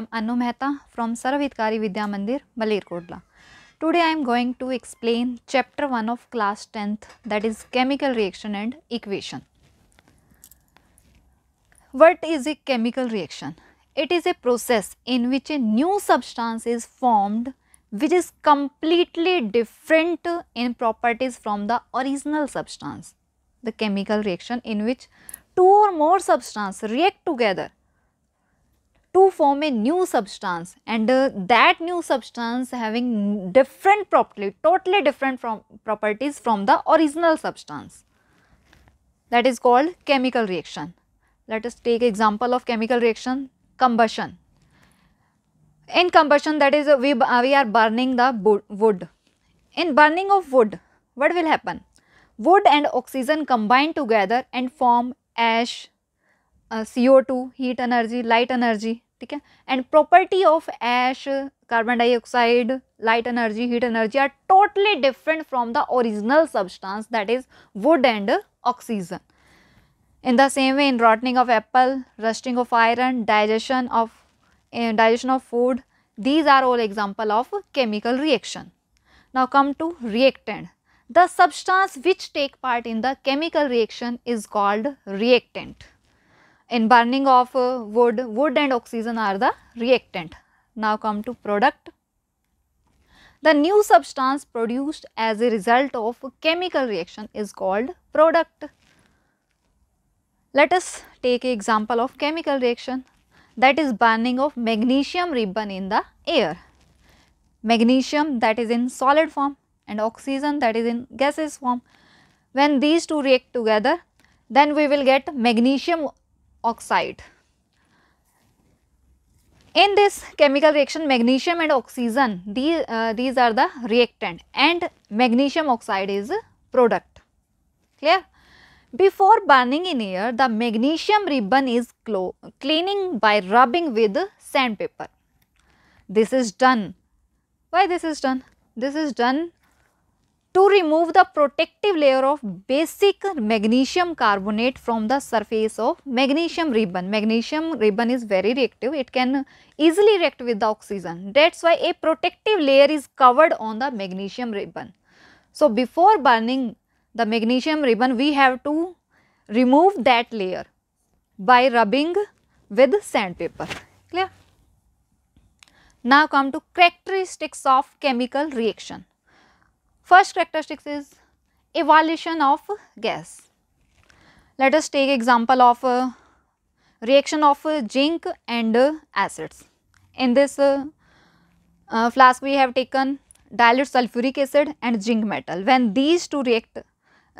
am Anu Mehta from Saravahitkari Vidya Mandir, Kodla. Today I am going to explain chapter 1 of class 10th that is chemical reaction and equation. What is a chemical reaction? It is a process in which a new substance is formed which is completely different in properties from the original substance. The chemical reaction in which two or more substances react together to form a new substance and uh, that new substance having different property totally different from properties from the original substance that is called chemical reaction let us take example of chemical reaction combustion in combustion that is uh, we, uh, we are burning the wood in burning of wood what will happen wood and oxygen combine together and form ash CO2, heat energy, light energy ठीक है and property of ash carbon dioxide light energy heat energy are totally different from the original substance that is wood in the same way in rotting of apple rusting of iron digestion of eh, digestion of food these are all example of chemical reaction now come to reactant the substance which take part in the chemical reaction is called reactant in burning of uh, wood, wood and oxygen are the reactant. Now come to product. The new substance produced as a result of chemical reaction is called product. Let us take an example of chemical reaction that is burning of magnesium ribbon in the air. Magnesium that is in solid form and oxygen that is in gaseous form. When these two react together then we will get magnesium oxide. In this chemical reaction magnesium and oxygen these, uh, these are the reactant and magnesium oxide is product clear. Before burning in air the magnesium ribbon is cleaning by rubbing with sandpaper. This is done. Why this is done? This is done to remove the protective layer of basic magnesium carbonate from the surface of magnesium ribbon. Magnesium ribbon is very reactive, it can easily react with the oxygen. That is why a protective layer is covered on the magnesium ribbon. So, before burning the magnesium ribbon, we have to remove that layer by rubbing with sandpaper. Clear? Now, come to characteristics of chemical reaction. First characteristics is evolution of gas. Let us take example of uh, reaction of uh, zinc and uh, acids. In this uh, uh, flask we have taken dilute sulfuric acid and zinc metal. When these two react,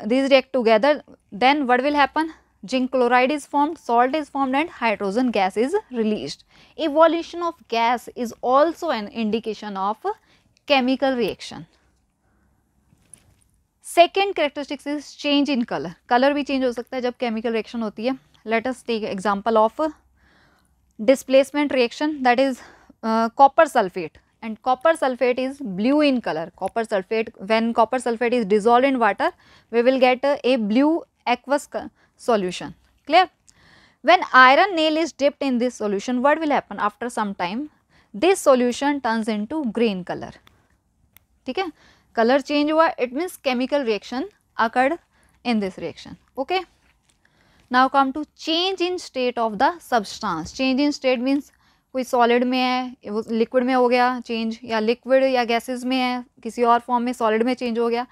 these react together then what will happen? Zinc chloride is formed, salt is formed and hydrogen gas is released. Evolution of gas is also an indication of chemical reaction. Second characteristics is change in colour colour भी चेंज हो सकता है जब chemical reaction होती है let's take example of displacement reaction that is copper sulphate and copper sulphate is blue in colour copper sulphate when copper sulphate is dissolve in water we will get a blue aqueous solution clear when iron nail is dipped in this solution what will happen after some time this solution turns into green colour ठीक है colour change हुआ it means chemical reaction occurred in this reaction okay now come to change in state of the substance change in state means कोई solid में है liquid में हो गया change या लिक्विड या गैसेज में है किसी और फॉर्म में सॉलिड में चेंज हो गया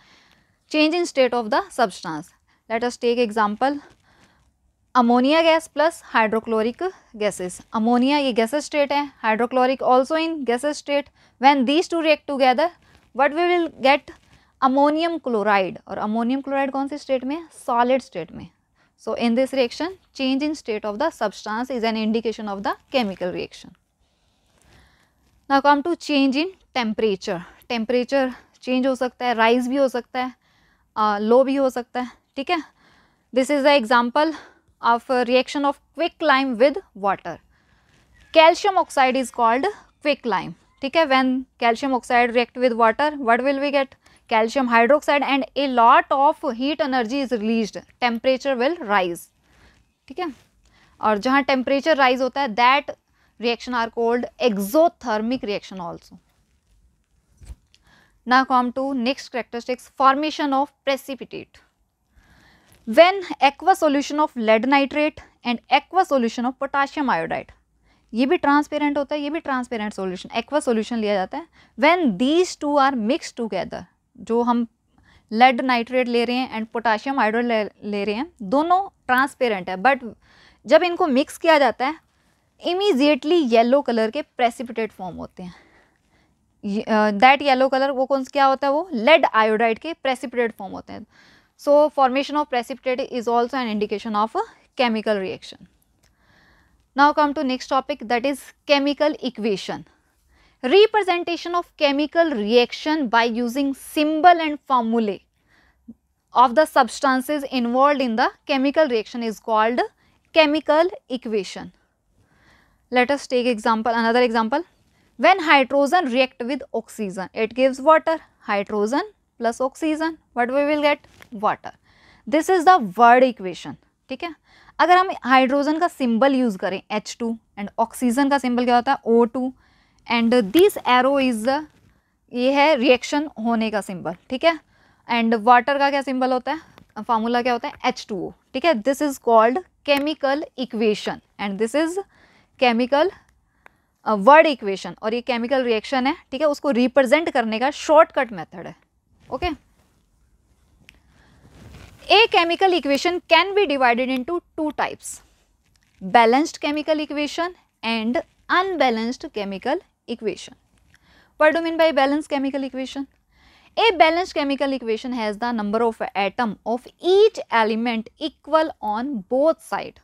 change in state of the substance let us take example ammonia gas plus hydrochloric gases ammonia ये गैसेज स्टेट है hydrochloric also in gaseous state when these two react together what we will get ammonium chloride और ammonium chloride कौन से state में solid state में so in this reaction change in state of the substance is an indication of the chemical reaction now come to change in temperature temperature change हो सकता है rise भी हो सकता है लो uh, भी हो सकता है ठीक है this is the example of reaction of quick lime with water calcium oxide is called quick lime ठीक है when calcium oxide react with water what will we get calcium hydroxide and a lot of heat energy is released temperature will rise ठीक है और जहाँ temperature rise होता है that reaction are called exothermic reaction also ना come to next characteristics formation of precipitate when aqua solution of lead nitrate and aqua solution of potassium iodide ये भी transparent होता है ये भी ट्रांसपेरेंट सोल्यूशन एक्वा सोल्यूशन लिया जाता है when these two are mix together जो हम लेड नाइट्रेट ले रहे हैं एंड पोटाशियम हाइड्रेट ले, ले रहे हैं दोनों ट्रांसपेरेंट है बट जब इनको मिक्स किया जाता है इमीजिएटली येलो कलर के प्रेसिपिटेट फॉर्म होते हैं दैट येलो कलर वो कौन क्या होता है वो लेड आयोडाइड के प्रेसिपिटेट फॉर्म होते हैं so formation of precipitate is also an indication of chemical reaction Now come to next topic that is chemical equation. Representation of chemical reaction by using symbol and formulae of the substances involved in the chemical reaction is called chemical equation. Let us take example another example. When hydrogen react with oxygen, it gives water. Hydrogen plus oxygen, what we will get? Water. This is the word equation. ठीक है अगर हम hydrogen का symbol use करें H two and oxygen का symbol क्या होता है O two and this arrow is the ये है रिएक्शन होने का सिंबल ठीक है एंड वाटर का क्या सिंबल होता है फार्मूला क्या होता है एच टू ओ ठीक है this is called chemical equation and this is chemical word equation और ये केमिकल रिएक्शन है ठीक है उसको रिप्रेजेंट करने का शॉर्टकट मेथड है okay okay? A chemical equation can be divided into two types, balanced chemical equation and unbalanced chemical equation. What do you mean by balanced chemical equation? A balanced chemical equation has the number of atom of each element equal on both side.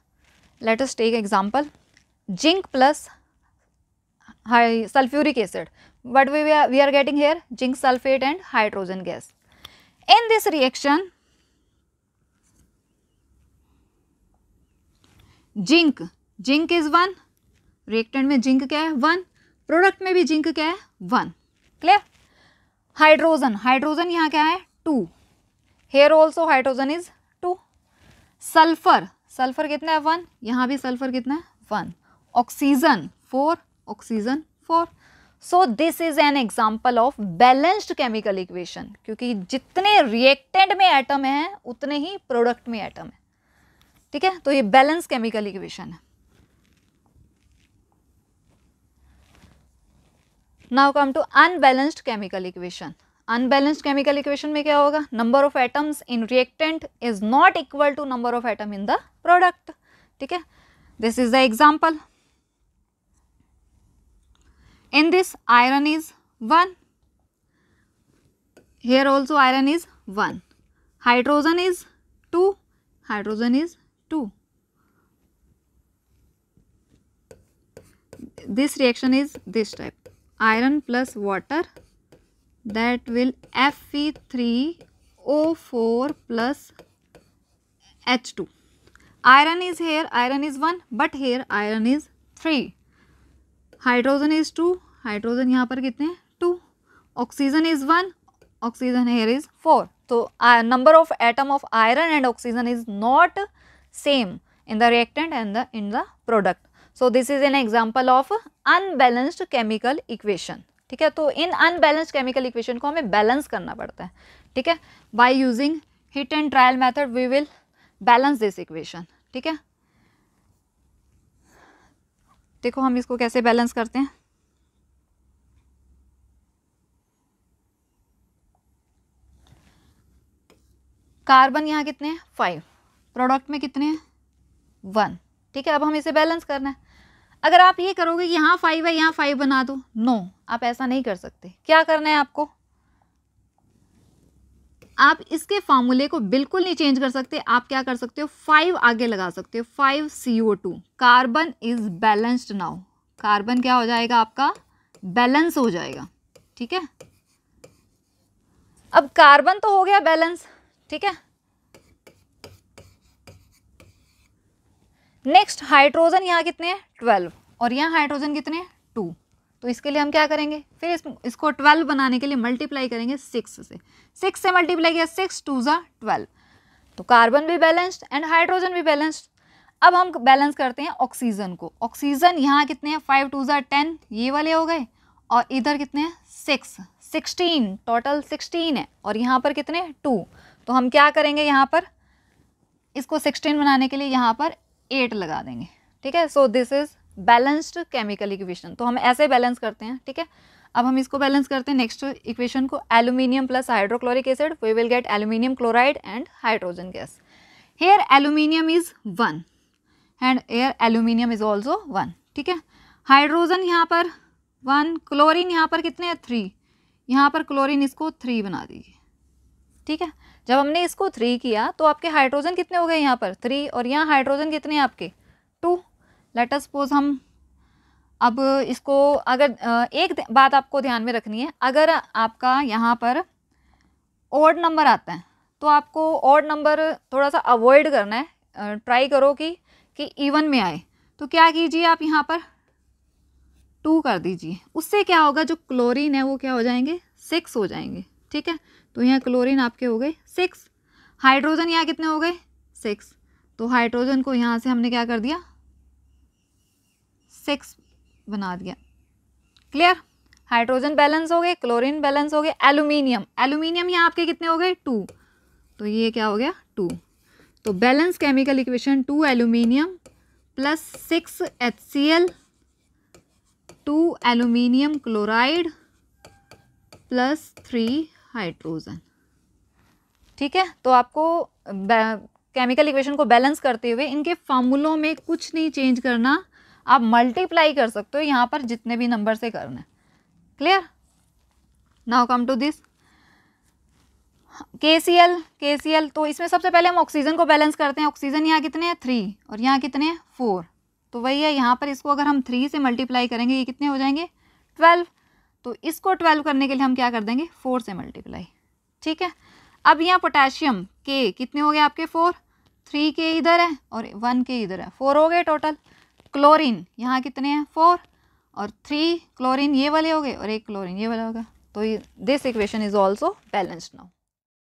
Let us take example, zinc plus sulfuric acid. What we are, we are getting here? Zinc sulfate and hydrogen gas. In this reaction, zinc zinc is one reactant में zinc क्या है one product में भी zinc क्या है one clear hydrogen hydrogen यहाँ क्या है two here also hydrogen is two sulphur sulphur कितना है वन यहाँ भी सल्फर कितना है one oxygen four oxygen four so this is an example of balanced chemical equation क्योंकि जितने रिएक्टेंट में एटम हैं उतने ही प्रोडक्ट में एटम है ठीक है तो ये बैलेंस केमिकल इक्वेशन है now come to unbalanced chemical equation unbalanced chemical equation में क्या होगा number of atoms in reactant is not equal to number of atom in the product ठीक है this is the example in this iron is one here also iron is one hydrogen is two hydrogen is two this reaction is this type iron plus water that will F E three O four plus H two iron is here iron is one but here iron is three hydrogen is two hydrogen यहाँ पर कितने two oxygen is one oxygen here is four तो number of atom of iron and oxygen is not same in the reactant and the in the product. So, this is an example of unbalanced chemical equation. ठीक है तो इन unbalanced chemical equation को हमें balance करना पड़ता है ठीक है by using hit and trial method we will balance this equation ठीक है देखो हम इसको कैसे बैलेंस करते हैं कार्बन यहां कितने हैं फाइव प्रोडक्ट में कितने हैं वन ठीक है अब हम इसे बैलेंस करना है अगर आप ये करोगे कि यहाँ फाइव है यहाँ फाइव बना दो नो आप ऐसा नहीं कर सकते क्या करना है आपको आप इसके फार्मूले को बिल्कुल नहीं चेंज कर सकते आप क्या कर सकते हो फाइव आगे लगा सकते हो five C O two carbon is balanced now carbon क्या हो जाएगा आपका बैलेंस हो जाएगा ठीक है अब कार्बन तो हो गया बैलेंस ठीक है नेक्स्ट हाइड्रोजन यहाँ कितने हैं ट्वेल्व और यहाँ हाइड्रोजन कितने हैं टू तो इसके लिए हम क्या करेंगे फिर इस, इसको ट्वेल्व बनाने के लिए मल्टीप्लाई करेंगे सिक्स से सिक्स से मल्टीप्लाई किया सिक्स टू ज़ा ट्वेल्व तो कार्बन भी बैलेंस्ड एंड हाइड्रोजन भी बैलेंस्ड अब हम बैलेंस करते हैं ऑक्सीजन को ऑक्सीजन यहाँ कितने हैं फाइव टू ज़ा टेन ये वाले हो गए और इधर कितने हैं सिक्स सिक्सटीन टोटल सिक्सटीन है और यहाँ पर कितने टू तो हम क्या करेंगे यहाँ पर इसको सिक्सटीन बनाने के लिए यहाँ पर एट लगा देंगे ठीक है so this is balanced chemical equation तो हम ऐसे बैलेंस करते हैं ठीक है अब हम इसको बैलेंस करते हैं नेक्स्ट इक्वेशन को aluminium plus hydrochloric acid we will get aluminium chloride and hydrogen gas here aluminium is one and here aluminium is also one ठीक है हाइड्रोजन यहाँ पर वन क्लोरिन यहाँ पर कितने थ्री यहाँ पर क्लोरिन इसको थ्री बना दीजिए ठीक है जब हमने इसको थ्री किया तो आपके हाइड्रोजन कितने हो गए यहाँ पर थ्री और यहाँ हाइड्रोजन कितने आपके टू लेटर सपोज हम अब इसको अगर एक बात आपको ध्यान में रखनी है अगर आपका यहाँ पर ओड नंबर आता है तो आपको ओड नंबर थोड़ा सा अवॉइड करना है ट्राई करो कि कि इवन में आए तो क्या कीजिए आप यहाँ पर टू कर दीजिए उससे क्या होगा जो क्लोरीन है वो क्या हो जाएंगे सिक्स हो जाएंगे ठीक है तो यहाँ क्लोरीन आपके हो गए सिक्स हाइड्रोजन यहाँ कितने हो गए सिक्स तो हाइड्रोजन को यहाँ से हमने क्या कर दिया सिक्स बना दिया क्लियर हाइड्रोजन बैलेंस हो गए क्लोरीन बैलेंस हो गए एल्यूमिनियम एल्यूमिनियम यहाँ आपके कितने हो गए टू तो ये क्या हो गया टू तो balance chemical equation two aluminium plus six H C L two aluminium chloride plus three hydrogen ठीक है तो आपको केमिकल इक्वेशन को बैलेंस करते हुए इनके फार्मूलों में कुछ नहीं चेंज करना आप मल्टीप्लाई कर सकते हो यहाँ पर जितने भी नंबर से करना है clear now come to this K C L के सी एल तो इसमें सबसे पहले हम ऑक्सीजन को बैलेंस करते हैं ऑक्सीजन यहाँ कितने हैं थ्री और यहाँ कितने हैं फोर तो वही है यहाँ पर इसको अगर हम थ्री से मल्टीप्लाई करेंगे ये कितने हो जाएंगे ट्वेल्व तो इसको ट्वेल्व करने के लिए हम क्या कर देंगे फोर से मल्टीप्लाई ठीक है अब यहाँ पोटेशियम के कितने हो गए आपके फोर थ्री के इधर है और वन के इधर है फोर हो गए टोटल क्लोरीन यहाँ कितने हैं फोर और थ्री क्लोरीन ये वाले हो गए और एक क्लोरीन ये वाला होगा तो this equation is also balanced now